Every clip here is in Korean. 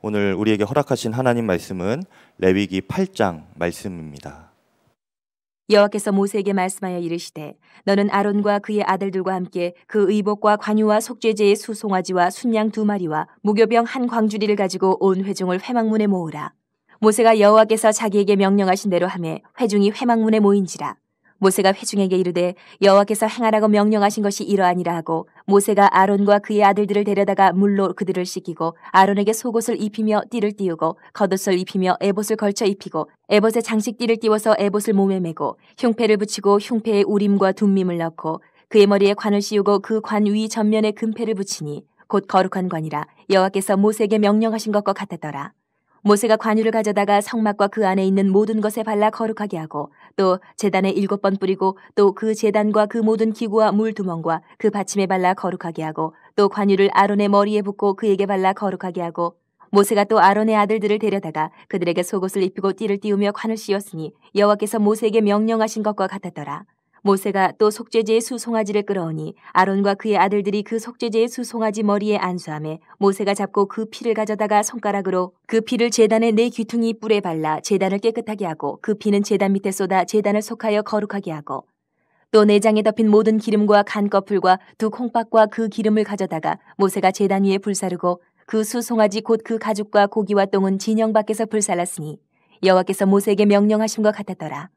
오늘 우리에게 허락하신 하나님 말씀은 레위기 8장 말씀입니다. 여호와께서 모세에게 말씀하여 이르시되 너는 아론과 그의 아들들과 함께 그 의복과 관유와 속죄제의 수송아지와 순양 두 마리와 무교병 한 광주리를 가지고 온 회중을 회막문에 모으라 모세가 여호와께서 자기에게 명령하신 대로 함에 회중이 회막문에 모인지라 모세가 회중에게 이르되 여호와께서 행하라고 명령하신 것이 이러하니라 하고 모세가 아론과 그의 아들들을 데려다가 물로 그들을 씻기고 아론에게 속옷을 입히며 띠를 띄우고 겉옷을 입히며 에봇을 걸쳐 입히고 에봇에 장식띠를 띄워서 에봇을 몸에 메고 흉패를 붙이고 흉패에 우림과 둠밈을 넣고 그의 머리에 관을 씌우고 그 관 위 전면에 금패를 붙이니 곧 거룩한 관이라 여호와께서 모세에게 명령하신 것과 같았더라. 모세가 관유를 가져다가 성막과 그 안에 있는 모든 것에 발라 거룩하게 하고 또 재단에 일곱 번 뿌리고 또 그 재단과 그 모든 기구와 물두멍과 그 받침에 발라 거룩하게 하고 또 관유를 아론의 머리에 붓고 그에게 발라 거룩하게 하고 모세가 또 아론의 아들들을 데려다가 그들에게 속옷을 입히고 띠를 띄우며 관을 씌웠으니 여호와께서 모세에게 명령하신 것과 같았더라. 모세가 또 속죄제의 수송아지를 끌어오니 아론과 그의 아들들이 그 속죄제의 수송아지 머리에 안수함에 모세가 잡고 그 피를 가져다가 손가락으로 그 피를 제단의 네 귀퉁이 뿔에 발라 제단을 깨끗하게 하고 그 피는 제단 밑에 쏟아 제단을 속하여 거룩하게 하고 또 내장에 덮인 모든 기름과 간꺼풀과 두 콩팥과 그 기름을 가져다가 모세가 제단 위에 불사르고 그 수송아지 곧 그 가죽과 고기와 똥은 진영 밖에서 불살랐으니 여호와께서 모세에게 명령하신 것 같았더라.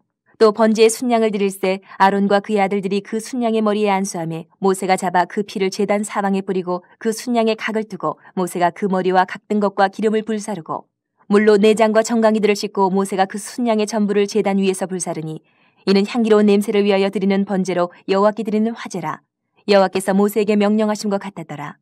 또 번제의 순양을 드릴새 아론과 그의 아들들이 그 순양의 머리에 안수함에 모세가 잡아 그 피를 재단 사방에 뿌리고 그 순양의 각을 두고 모세가 그 머리와 각든 것과 기름을 불사르고 물로 내장과 정강이들을 씻고 모세가 그 순양의 전부를 재단 위에서 불사르니 이는 향기로운 냄새를 위하여 드리는 번제로 여호와께 드리는 화제라 여호와께서 모세에게 명령하신 것같았더라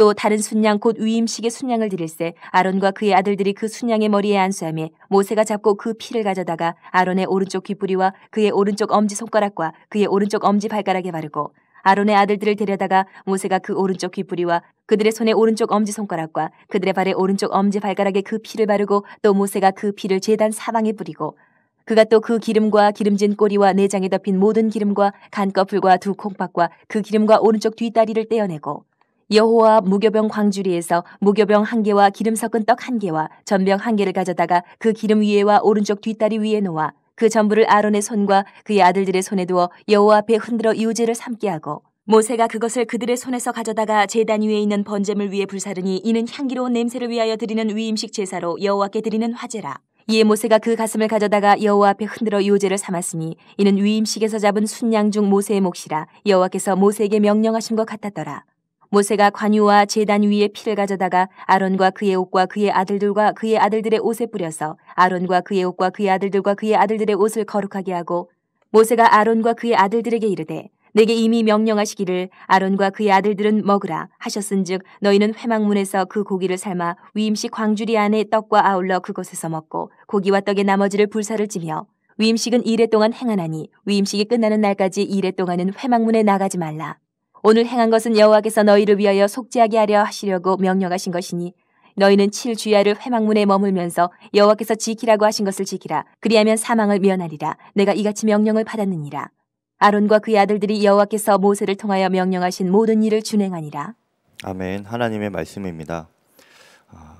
또 다른 순양 곧 위임식의 순양을 드릴세 아론과 그의 아들들이 그 순양의 머리에 안수하며 모세가 잡고 그 피를 가져다가 아론의 오른쪽 귀뿌리와 그의 오른쪽 엄지 손가락과 그의 오른쪽 엄지 발가락에 바르고 아론의 아들들을 데려다가 모세가 그 오른쪽 귀뿌리와 그들의 손에 오른쪽 엄지 손가락과 그들의 발에 오른쪽 엄지 발가락에 그 피를 바르고 또 모세가 그 피를 재단 사방에 뿌리고 그가 또 그 기름과 기름진 꼬리와 내장에 덮인 모든 기름과 간꺼풀과 두 콩팥과 그 기름과 오른쪽 뒷다리를 떼어내고 여호와 무교병 광주리에서 무교병 한 개와 기름 섞은 떡 한 개와 전병 한 개를 가져다가 그 기름 위에와 오른쪽 뒷다리 위에 놓아 그 전부를 아론의 손과 그의 아들들의 손에 두어 여호와 앞에 흔들어 유죄를 삼게 하고 모세가 그것을 그들의 손에서 가져다가 제단 위에 있는 번제물 위에 불사르니 이는 향기로운 냄새를 위하여 드리는 위임식 제사로 여호와께 드리는 화제라. 이에 모세가 그 가슴을 가져다가 여호와 앞에 흔들어 요제를 삼았으니 이는 위임식에서 잡은 순양 중 모세의 몫이라 여호와께서 모세에게 명령하신 것 같았더라. 모세가 관유와 재단 위에 피를 가져다가 아론과 그의 옷과 그의 아들들과 그의 아들들의 옷에 뿌려서 아론과 그의 옷과 그의 아들들과 그의 아들들의 옷을 거룩하게 하고 모세가 아론과 그의 아들들에게 이르되 내게 이미 명령하시기를 아론과 그의 아들들은 먹으라 하셨은즉 너희는 회막문에서 그 고기를 삶아 위임식 광주리 안에 떡과 아울러 그곳에서 먹고 고기와 떡의 나머지를 불사를 지며 위임식은 이래 동안 행하나니 위임식이 끝나는 날까지 이래 동안은 회막문에 나가지 말라. 오늘 행한 것은 여호와께서 너희를 위하여 속죄하게 하려 하시려고 명령하신 것이니 너희는 칠주야를 회막문에 머물면서 여호와께서 지키라고 하신 것을 지키라. 그리하면 사망을 면하리라. 내가 이같이 명령을 받았느니라. 아론과 그의 아들들이 여호와께서 모세를 통하여 명령하신 모든 일을 준행하니라. 아멘. 하나님의 말씀입니다. 아,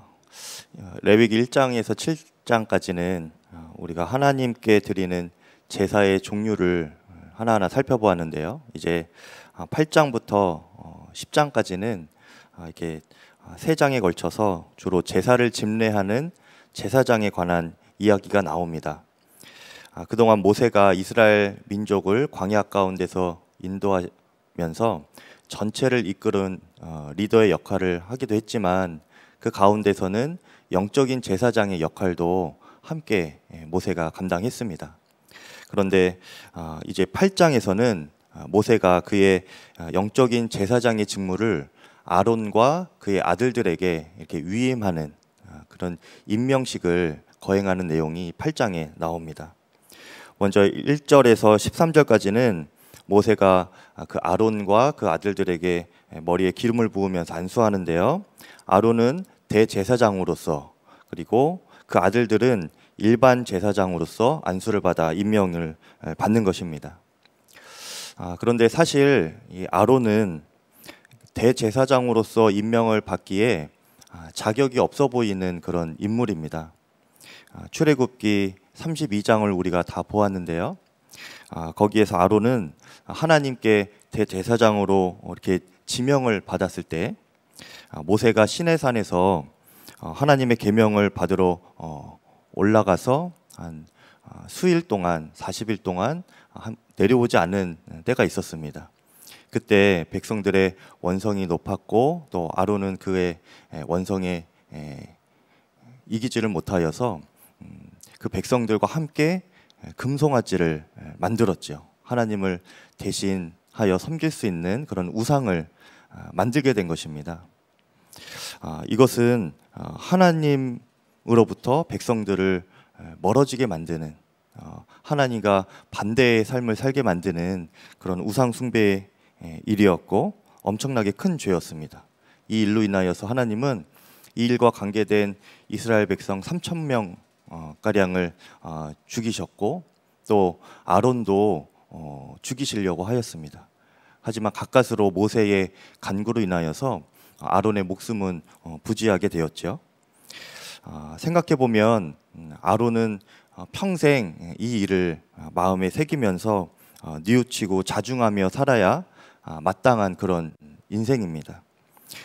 레위기 1장에서 7장까지는 아, 우리가 하나님께 드리는 제사의 종류를 하나하나 살펴보았는데요. 이제 8장부터 아, 10장까지는 어, 아, 이렇게 아, 세 장에 걸쳐서 주로 제사를 집례하는 제사장에 관한 이야기가 나옵니다. 그동안 모세가 이스라엘 민족을 광야 가운데서 인도하면서 전체를 이끄는 어, 리더의 역할을 하기도 했지만 그 가운데서는 영적인 제사장의 역할도 함께 예, 모세가 감당했습니다. 그런데 이제 8장에서는 아, 모세가 그의 아, 영적인 제사장의 직무를 아론과 그의 아들들에게 이렇게 위임하는 아, 그런 임명식을 거행하는 내용이 8장에 나옵니다. 먼저 1절에서 13절까지는 모세가 그 아론과 그 아들들에게 머리에 기름을 부으면서 안수하는데요. 아론은 대제사장으로서 그리고 그 아들들은 일반 제사장으로서 안수를 받아 임명을 받는 것입니다. 아, 그런데 사실 이 아론은 대제사장으로서 임명을 받기에 아, 자격이 없어 보이는 그런 인물입니다. 아, 출애굽기 32장을 우리가 다 보았는데요. 아, 거기에서 아론은 하나님께 대제사장으로 이렇게 지명을 받았을 때 모세가 시내산에서 어, 하나님의 계명을 받으러 어, 올라가서 한 수일 동안 40일 동안 내려오지 않은 때가 있었습니다. 그때 백성들의 원성이 높았고 또 아론은 그의 원성에 이기지를 못하여서 음, 그 백성들과 함께 금송아지를 만들었지 하나님을 대신하여 섬길 수 있는 그런 우상을 아, 만들게 된 것입니다. 아, 이것은 아, 하나님으로부터 백성들을 멀어지게 만드는 어, 하나님과 반대의 삶을 살게 만드는 그런 우상 숭배의 일이었고 엄청나게 큰 죄였습니다. 이 일로 인하여서 하나님은 이 일과 관계된 이스라엘 백성 3천 명 어, 가량을 어, 죽이셨고 또 아론도 죽이시려고 하였습니다. 하지만 가까스로 모세의 간구로 인하여서 아론의 목숨은 부지하게 되었죠. 아, 생각해 보면 음, 아론은 어, 평생 이 일을 어, 마음에 새기면서 어, 뉘우치고 자중하며 살아야 아, 마땅한 그런 인생입니다.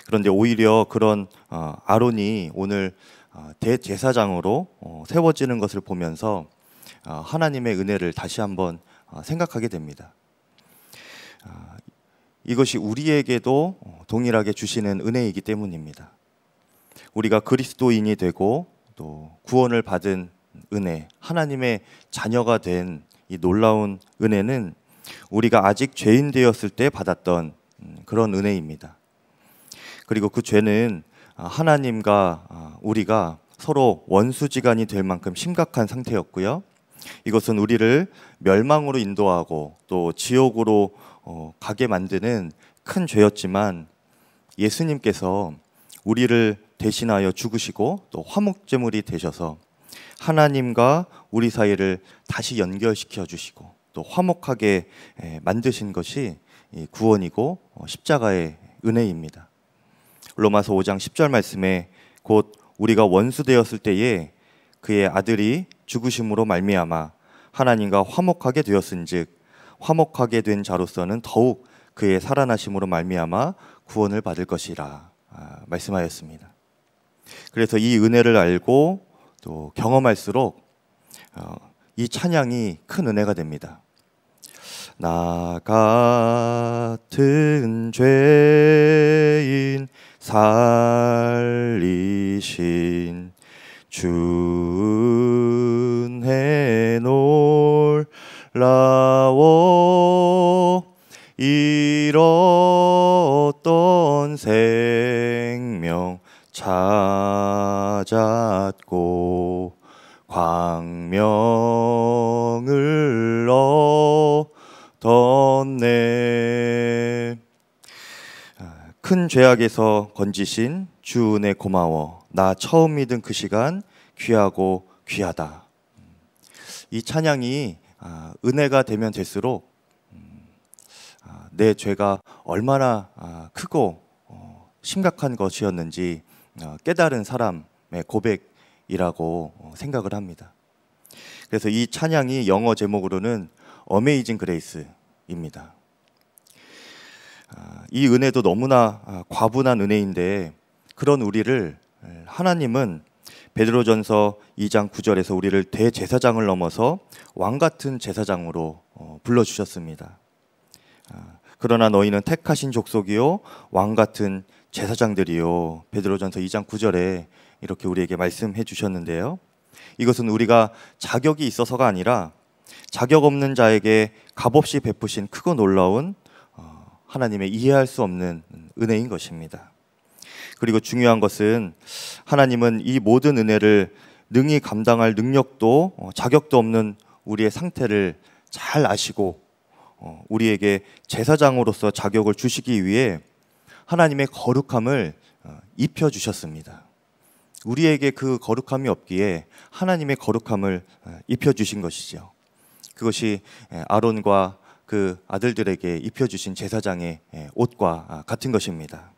그런데 오히려 그런 아론이 오늘 대제사장으로 세워지는 것을 보면서 하나님의 은혜를 다시 한번 생각하게 됩니다. 아, 이것이 우리에게도 동일하게 주시는 은혜이기 때문입니다. 우리가 그리스도인이 되고 또 구원을 받은 은혜, 하나님의 자녀가 된 이 놀라운 은혜는 우리가 아직 죄인 되었을 때 받았던 음, 그런 은혜입니다. 그리고 그 죄는 아, 하나님과 아, 우리가 서로 원수지간이 될 만큼 심각한 상태였고요. 이것은 우리를 멸망으로 인도하고 또 지옥으로 어, 가게 만드는 큰 죄였지만 예수님께서 우리를 대신하여 죽으시고 또 화목제물이 되셔서 하나님과 우리 사이를 다시 연결시켜 주시고 또 화목하게 만드신 것이 구원이고 어, 십자가의 은혜입니다. 로마서 5장 10절 말씀에 곧 우리가 원수되었을 때에 그의 아들이 죽으심으로 말미암아 하나님과 화목하게 되었은즉 화목하게 된 자로서는 더욱 그의 살아나심으로 말미암아 구원을 받을 것이라 아, 말씀하였습니다. 그래서 이 은혜를 알고 또 경험할수록 어, 이 찬양이 큰 은혜가 됩니다. 나 같은 죄인 살리신 주의 놀라워 잃었던 생명 찾아 받고 광명을 얻었네. 아, 큰 죄악에서 건지신 주은혜 고마워. 나 처음 믿은 그 시간 귀하고 귀하다. 이 찬양이 아, 은혜가 되면 될수록 음, 아, 내 죄가 얼마나 크고 어, 심각한 것이었는지 깨달은 사람의 고백 이라고 어, 생각을 합니다. 그래서 이 찬양이 영어 제목으로는 어메이징 그레이스입니다. 아, 이 은혜도 너무나 아, 과분한 은혜인데 그런 우리를 하나님은 베드로전서 2장 9절에서 우리를 대제사장을 넘어서 왕 같은 제사장으로 어, 불러 주셨습니다. 아, 그러나 너희는 택하신 족속이요 왕 같은 제사장들이요 베드로전서 2장 9절에 이렇게 우리에게 말씀해 주셨는데요. 이것은 우리가 자격이 있어서가 아니라 자격 없는 자에게 값없이 베푸신 크고 놀라운 어, 하나님의 이해할 수 없는 은혜인 것입니다. 그리고 중요한 것은 하나님은 이 모든 은혜를 능히 감당할 능력도 어, 자격도 없는 우리의 상태를 잘 아시고 어, 우리에게 제사장으로서 자격을 주시기 위해 하나님의 거룩함을 입혀 주셨습니다. 우리에게 그 거룩함이 없기에 하나님의 거룩함을 어, 입혀 주신 것이죠. 그것이 아론과 그 아들들에게 입혀 주신 제사장의 옷과 아, 같은 것입니다.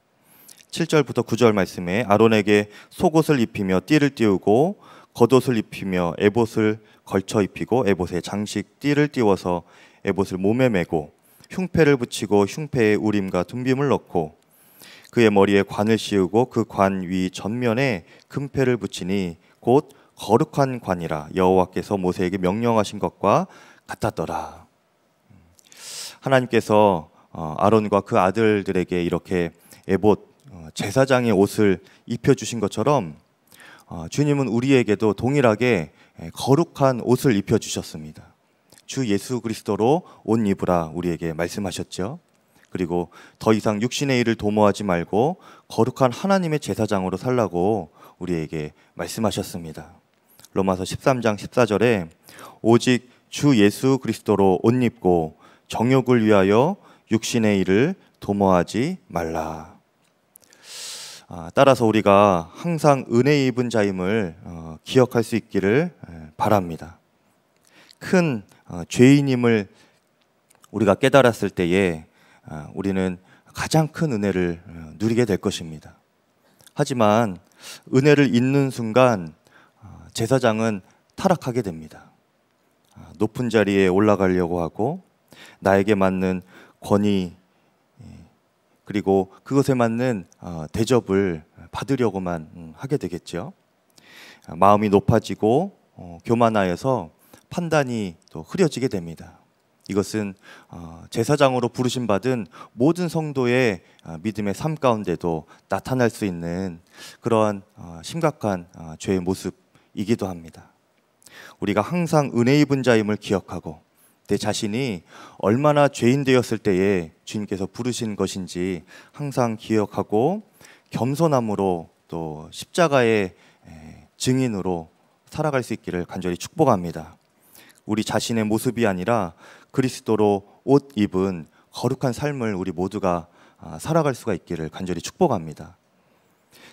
7절부터 9절 말씀에 아론에게 속옷을 입히며 띠를 띄우고 겉옷을 입히며 에봇을 걸쳐 입히고 에봇에 장식 띠를 띄워서 에봇을 몸에 메고 흉패를 붙이고 흉패에 우림과 둠빔을 넣고 그의 머리에 관을 씌우고 그 관 위 전면에 금패를 붙이니 곧 거룩한 관이라 여호와께서 모세에게 명령하신 것과 같았더라. 하나님께서 어, 아론과 그 아들들에게 이렇게 에봇 어, 제사장의 옷을 입혀 주신 것처럼 어, 주님은 우리에게도 동일하게 거룩한 옷을 입혀 주셨습니다. 주 예수 그리스도로 옷 입으라 우리에게 말씀하셨죠. 그리고 더 이상 육신의 일을 도모하지 말고 거룩한 하나님의 제사장으로 살라고 우리에게 말씀하셨습니다. 로마서 13장 14절에 오직 주 예수 그리스도로 옷 입고 정욕을 위하여 육신의 일을 도모하지 말라. 아, 따라서 우리가 항상 은혜 입은 자임을 어, 기억할 수 있기를 바랍니다. 큰 어, 죄인임을 우리가 깨달았을 때에 아, 우리는 가장 큰 은혜를 어, 누리게 될 것입니다. 하지만 은혜를 잊는 순간 어, 제사장은 타락하게 됩니다. 아, 높은 자리에 올라가려고 하고 나에게 맞는 권위 예, 그리고 그것에 맞는 어, 대접을 받으려고만 음, 하게 되겠죠. 아, 마음이 높아지고 교만하여서 판단이 또 흐려지게 됩니다. 이것은 어, 제사장으로 부르심 받은 모든 성도의 어, 믿음의 삶 가운데도 나타날 수 있는 그러한 어, 심각한 죄의 모습이기도 합니다. 우리가 항상 은혜 입은 자임을 기억하고 내 자신이 얼마나 죄인 되었을 때에 주님께서 부르신 것인지 항상 기억하고 겸손함으로 또 십자가의 증인으로 살아갈 수 있기를 간절히 축복합니다. 우리 자신의 모습이 아니라 그리스도로 옷 입은 거룩한 삶을 우리 모두가 아, 살아갈 수가 있기를 간절히 축복합니다.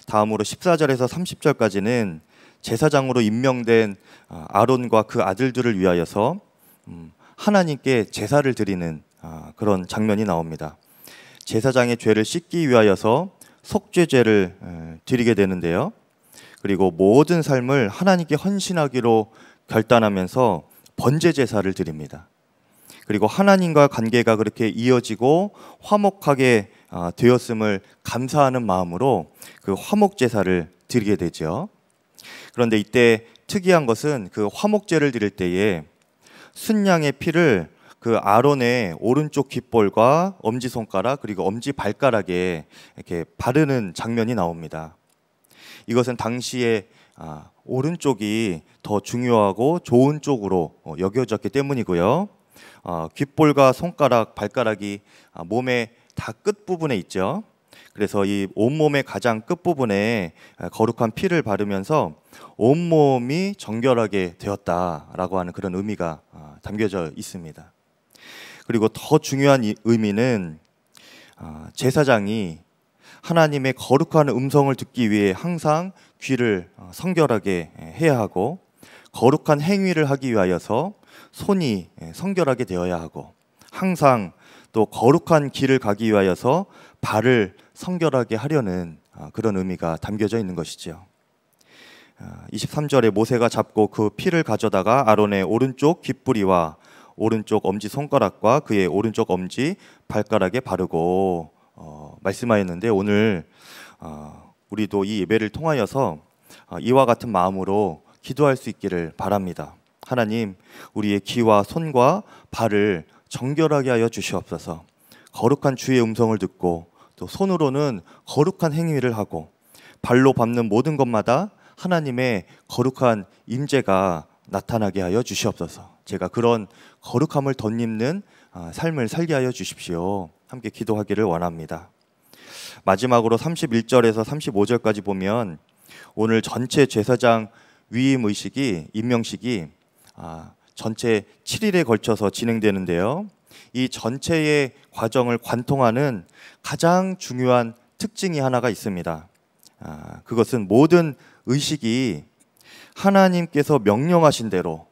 다음으로 14절에서 30절까지는 제사장으로 임명된 아, 아론과 그 아들들을 위하여서 음, 하나님께 제사를 드리는 아, 그런 장면이 나옵니다. 제사장의 죄를 씻기 위하여서 속죄제를 드리게 되는데요. 그리고 모든 삶을 하나님께 헌신하기로 결단하면서 번제 제사를 드립니다. 그리고 하나님과 관계가 그렇게 이어지고 화목하게 아, 되었음을 감사하는 마음으로 그 화목 제사를 드리게 되죠. 그런데 이때 특이한 것은 그 화목제를 드릴 때에 순양의 피를 그 아론의 오른쪽 귓볼과 엄지 손가락 그리고 엄지 발가락에 이렇게 바르는 장면이 나옵니다. 이것은 당시에 아, 오른쪽이 더 중요하고 좋은 쪽으로 어, 여겨졌기 때문이고요. 어, 귓볼과 손가락, 발가락이 아, 몸의 다 끝부분에 있죠. 그래서 이 온몸의 가장 끝부분에 아, 거룩한 피를 바르면서 온몸이 정결하게 되었다라고 하는 그런 의미가 아, 담겨져 있습니다. 그리고 더 중요한 의미는 제사장이 하나님의 거룩한 음성을 듣기 위해 항상 귀를 어, 성결하게 해야 하고 거룩한 행위를 하기 위하여서 손이 예, 성결하게 되어야 하고 항상 또 거룩한 길을 가기 위하여서 발을 성결하게 하려는 아, 그런 의미가 담겨져 있는 것이지요. 23절에 아, 모세가 잡고 그 피를 가져다가 아론의 오른쪽 귓뿌리와 오른쪽 엄지 손가락과 그의 오른쪽 엄지 발가락에 바르고 어, 말씀하였는데 오늘 어, 우리도 이 예배를 통하여서 어, 이와 같은 마음으로 기도할 수 있기를 바랍니다. 하나님 우리의 귀와 손과 발을 정결하게 하여 주시옵소서. 거룩한 주의 음성을 듣고 또 손으로는 거룩한 행위를 하고 발로 밟는 모든 것마다 하나님의 거룩한 임재가 나타나게 하여 주시옵소서. 제가 그런 거룩함을 덧입는 아, 삶을 살게 하여 주십시오. 함께 기도하기를 원합니다. 마지막으로 31절에서 35절까지 보면 오늘 전체 제사장 위임 의식이 임명식이 아, 전체 7일에 걸쳐서 진행되는데요. 이 전체의 과정을 관통하는 가장 중요한 특징이 하나가 있습니다. 아, 그것은 모든 의식이 하나님께서 명령하신 대로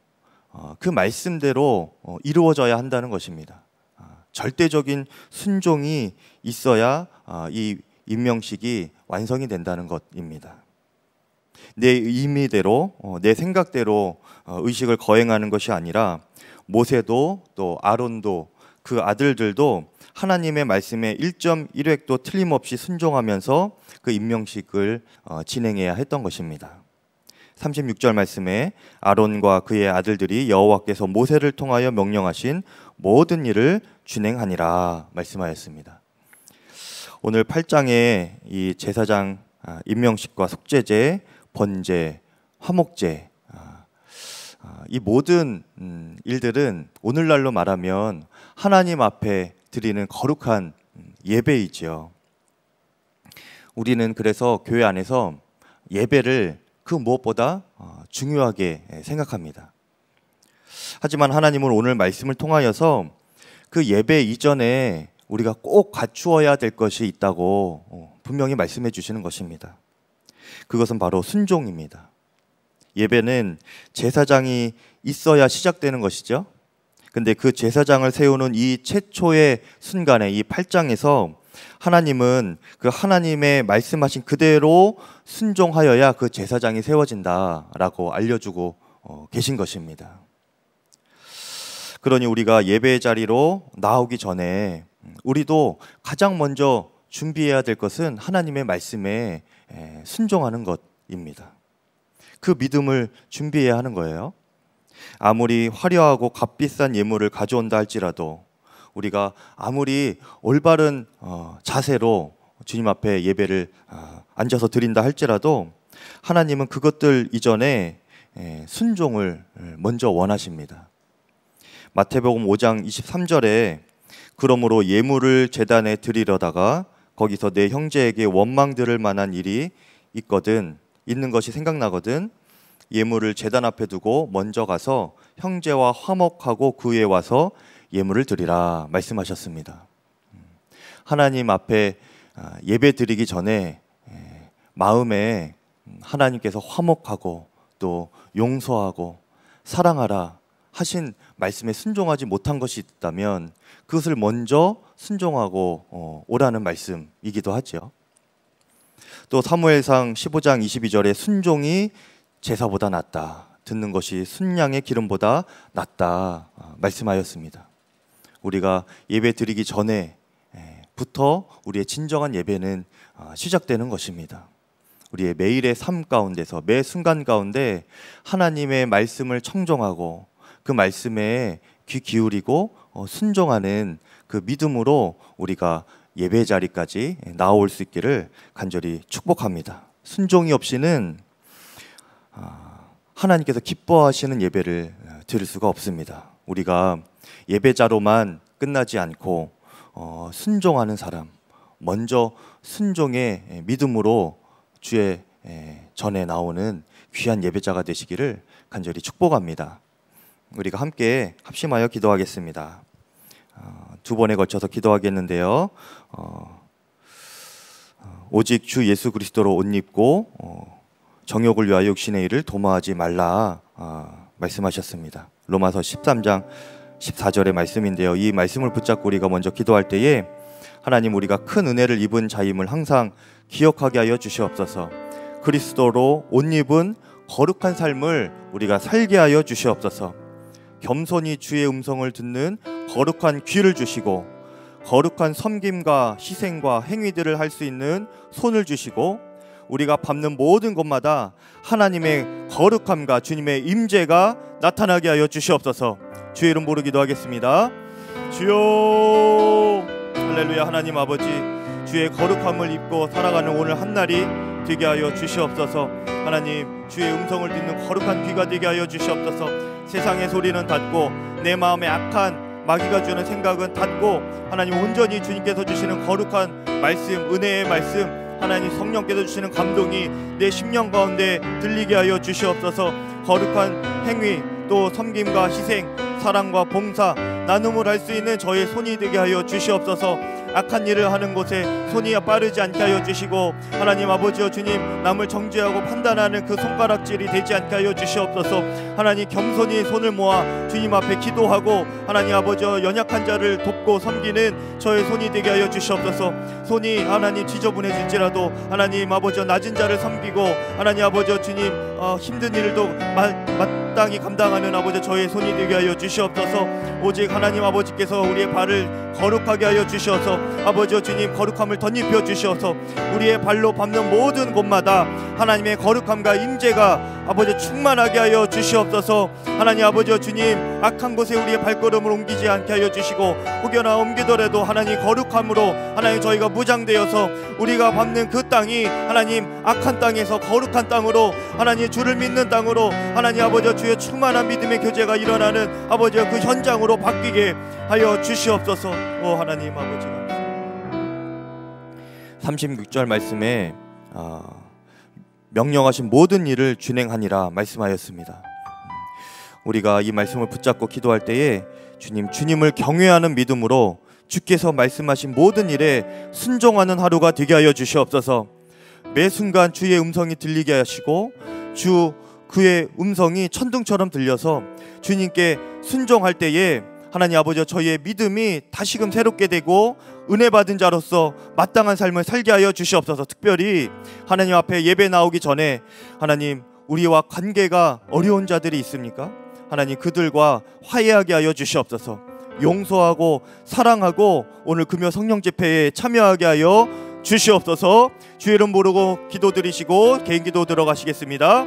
어, 그 말씀대로 어, 이루어져야 한다는 것입니다. 아, 절대적인 순종이 있어야 아, 이 임명식이 완성이 된다는 것입니다. 내 의미대로 어, 내 생각대로 어, 의식을 거행하는 것이 아니라 모세도 또 아론도 그 아들들도 하나님의 말씀에 1.1획도 틀림없이 순종하면서 그 임명식을 어, 진행해야 했던 것입니다. 36절 말씀에 아론과 그의 아들들이 여호와께서 모세를 통하여 명령하신 모든 일을 진행하니라 말씀하였습니다. 오늘 8장의 이 제사장 아, 임명식과 속죄제 번제, 화목제 아, 아, 이 모든 음, 일들은 오늘날로 말하면 하나님 앞에 드리는 거룩한 음, 예배이지요. 우리는 그래서 교회 안에서 예배를 그 무엇보다 어, 중요하게 예, 생각합니다. 하지만 하나님은 오늘 말씀을 통하여서 그 예배 이전에 우리가 꼭 갖추어야 될 것이 있다고 어, 분명히 말씀해 주시는 것입니다. 그것은 바로 순종입니다. 예배는 제사장이 있어야 시작되는 것이죠. 근데 그 제사장을 세우는 이 최초의 순간에 이 8장에서 하나님은 그 하나님의 말씀하신 그대로 순종하여야 그 제사장이 세워진다라고 알려주고 어, 계신 것입니다. 그러니 우리가 예배의 자리로 나오기 전에 음, 우리도 가장 먼저 준비해야 될 것은 하나님의 말씀에 순종하는 것입니다. 그 믿음을 준비해야 하는 거예요. 아무리 화려하고 값비싼 예물을 가져온다 할지라도 우리가 아무리 올바른 어, 자세로 주님 앞에 예배를 아, 앉아서 드린다 할지라도 하나님은 그것들 이전에 순종을 먼저 원하십니다. 마태복음 5장 23절에 그러므로 예물을 제단에 드리려다가 거기서 내 형제에게 원망 들을 만한 일이 있거든 있는 것이 생각나거든 예물을 제단 앞에 두고 먼저 가서 형제와 화목하고 그에 와서 예물을 드리라 말씀하셨습니다. 음. 하나님 앞에 아, 예배 드리기 전에 예, 마음에 음, 하나님께서 화목하고 또 용서하고 사랑하라 하신 말씀에 순종하지 못한 것이 있다면 그것을 먼저 순종하고 어, 오라는 말씀이기도 하죠. 또 사무엘상 15장 22절에 순종이 제사보다 낫다. 듣는 것이 순양의 기름보다 낫다 어, 말씀하였습니다. 우리가 예배 드리기 전에부터 우리의 진정한 예배는 어, 시작되는 것입니다. 우리의 매일의 삶 가운데서 매 순간 가운데 하나님의 말씀을 청정하고 그 말씀에 귀 기울이고 어, 순종하는 그 믿음으로 우리가 예배 자리까지 나올 수 있기를 간절히 축복합니다. 순종이 없이는 아, 하나님께서 기뻐하시는 예배를 어, 드릴 수가 없습니다. 우리가 예배자로만 끝나지 않고 어, 순종하는 사람, 먼저 순종의 믿음으로 주의 전에 나오는 귀한 예배자가 되시기를 간절히 축복합니다. 우리가 함께 합심하여 기도하겠습니다. 어, 두 번에 걸쳐서 기도하겠는데요. 어, 어, 오직 주 예수 그리스도로 옷 입고 정욕을 위하여 육신의 일을 도모하지 말라 말씀하셨습니다. 로마서 13장 14절의 말씀인데요. 이 말씀을 붙잡고 우리가 먼저 기도할 때에 하나님 우리가 큰 은혜를 입은 자임을 항상 기억하게 하여 주시옵소서. 그리스도로 옷 입은 거룩한 삶을 우리가 살게 하여 주시옵소서. 겸손히 주의 음성을 듣는 거룩한 귀를 주시고 거룩한 섬김과 희생과 행위들을 할 수 있는 손을 주시고 우리가 밟는 모든 곳마다 하나님의 거룩함과 주님의 임재가 나타나게 하여 주시옵소서. 주의 이름 부르 기도하겠습니다. 주여 할렐루야 하나님 아버지 주의 거룩함을 입고 살아가는 오늘 한 날이 되게 하여 주시옵소서. 하나님 주의 음성을 듣는 거룩한 귀가 되게 하여 주시옵소서. 세상의 소리는 닫고 내 마음의 악한 마귀가 주는 생각은 닫고 하나님 온전히 주님께서 주시는 거룩한 말씀 은혜의 말씀 하나님 성령께서 주시는 감동이 내 심령 가운데 들리게 하여 주시옵소서 거룩한 행위 또 섬김과 희생 사랑과 봉사 나눔을 할 수 있는 저의 손이 되게 하여 주시옵소서 악한 일을 하는 곳에 손이 빠르지 않게 하여 주시고 하나님 아버지여 주님 남을 정죄하고 판단하는 그 손가락질이 되지 않게 하여 주시옵소서 하나님 겸손히 손을 모아 주님 앞에 기도하고 하나님 아버지여 연약한 자를 돕고 섬기는 저의 손이 되게 하여 주시옵소서 손이 하나님 지저분해질지라도 하나님 아버지여 낮은 자를 섬기고 하나님 아버지여 주님 어, 힘든 일도 마, 마땅히 감당하는 아버지 저의 손이 되게 하여 주시옵소서 오직 하나님 아버지께서 우리의 발을 거룩하게 하여 주시옵소서 아버지 주님 거룩함을 덧입혀 주시어서 우리의 발로 밟는 모든 곳마다 하나님의 거룩함과 임재가 아버지 충만하게 하여 주시옵소서 하나님 아버지 주님 악한 곳에 우리의 발걸음을 옮기지 않게 하여 주시고 혹여나 옮기더라도 하나님 거룩함으로 하나님 저희가 무장되어서 우리가 밟는 그 땅이 하나님 악한 땅에서 거룩한 땅으로 하나님 주를 믿는 땅으로 하나님 아버지 주의 충만한 믿음의 교제가 일어나는 아버지 그 현장으로 바뀌게 하여 주시옵소서 오 하나님 아버지 36절 말씀에 어, 명령하신 모든 일을 진행하니라 말씀하였습니다. 음, 우리가 이 말씀을 붙잡고 기도할 때에 주님, 주님을 경외하는 믿음으로 주께서 말씀하신 모든 일에 순종하는 하루가 되게 하여 주시옵소서. 매 순간 주의 음성이 들리게 하시고 주 그의 음성이 천둥처럼 들려서 주님께 순종할 때에 하나님 아버지 저희의 믿음이 다시금 새롭게 되고 은혜 받은 자로서 마땅한 삶을 살게 하여 주시옵소서. 특별히 하나님 앞에 예배 나오기 전에 하나님 우리와 관계가 어려운 자들이 있습니까? 하나님 그들과 화해하게 하여 주시옵소서. 용서하고 사랑하고 오늘 금요 성령 집회에 참여하게 하여 주시옵소서. 주의 이 모르고 기도드리시고 개인 기도 들어가시겠습니다.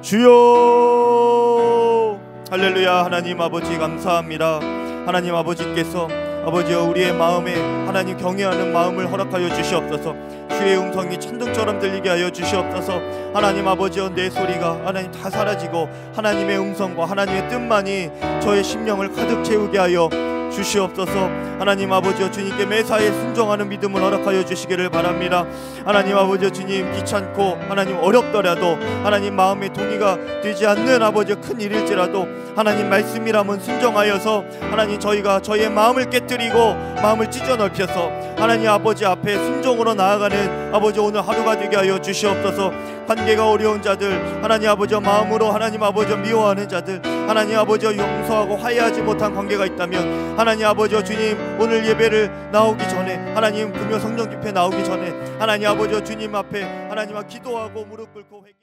주여 할렐루야 하나님 아버지 감사합니다. 하나님 아버지께서 아버지여 우리의 마음에 하나님 경외하는 마음을 허락하여 주시옵소서 주의 음성이 천둥처럼 들리게 하여 주시옵소서 하나님 아버지여 내 소리가 하나님 다 사라지고 하나님의 음성과 하나님의 뜻만이 저의 심령을 가득 채우게 하여 주시옵소서 하나님 아버지여 주님께 매사에 순종하는 믿음을 허락하여 주시기를 바랍니다 하나님 아버지여 주님 귀찮고 하나님 어렵더라도 하나님 마음의 동의가 되지 않는 아버지의 큰 일일지라도 하나님 말씀이라면 순종하여서 하나님 저희가 저희의 마음을 깨뜨리고 마음을 찢어 넓혀서 하나님 아버지 앞에 순종으로 나아가는 아버지 오늘 하루가 되게 하여 주시옵소서 관계가 어려운 자들 하나님 아버지 마음으로 하나님 아버지 미워하는 자들 하나님 아버지 용서하고 화해하지 못한 관계가 있다면 하나님 아버지 주님 오늘 예배를 나오기 전에 하나님 금요 성령 집회 나오기 전에 하나님 아버지 주님 앞에 하나님 앞 기도하고 무릎 꿇고 회개